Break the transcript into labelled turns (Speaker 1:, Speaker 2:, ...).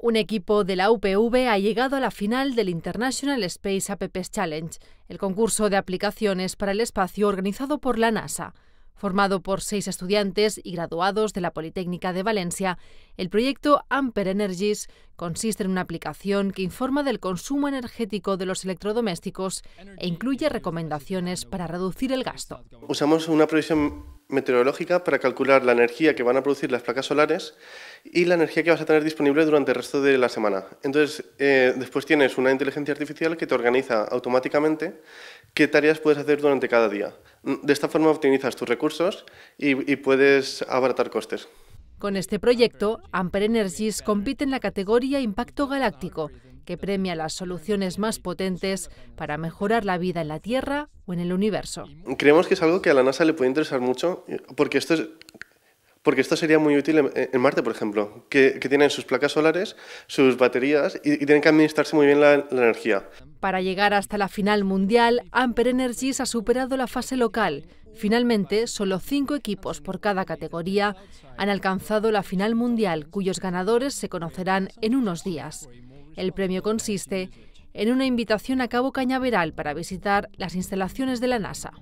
Speaker 1: Un equipo de la UPV ha llegado a la final del International Space Apps Challenge, el concurso de aplicaciones para el espacio organizado por la NASA. Formado por seis estudiantes y graduados de la Politécnica de Valencia, el proyecto Amper Energies consiste en una aplicación que informa del consumo energético de los electrodomésticos e incluye recomendaciones para reducir el gasto.
Speaker 2: Usamos una meteorológica para calcular la energía que van a producir las placas solares y la energía que vas a tener disponible durante el resto de la semana. Entonces, eh, después tienes una inteligencia artificial que te organiza automáticamente qué tareas puedes hacer durante cada día. De esta forma optimizas tus recursos y, y puedes abaratar costes.
Speaker 1: Con este proyecto, Amper Energies compite en la categoría Impacto Galáctico que premia las soluciones más potentes para mejorar la vida en la Tierra o en el universo.
Speaker 2: Creemos que es algo que a la NASA le puede interesar mucho, porque esto es porque esto sería muy útil en, Marte, por ejemplo, que, tienen sus placas solares, sus baterías y, tienen que administrarse muy bien la, la, energía.
Speaker 1: Para llegar hasta la final mundial, Amper Energies ha superado la fase local. Finalmente, solo cinco equipos por cada categoría han alcanzado la final mundial, cuyos ganadores se conocerán en unos días. El premio consiste en una invitación a Cabo Cañaveral para visitar las instalaciones de la NASA.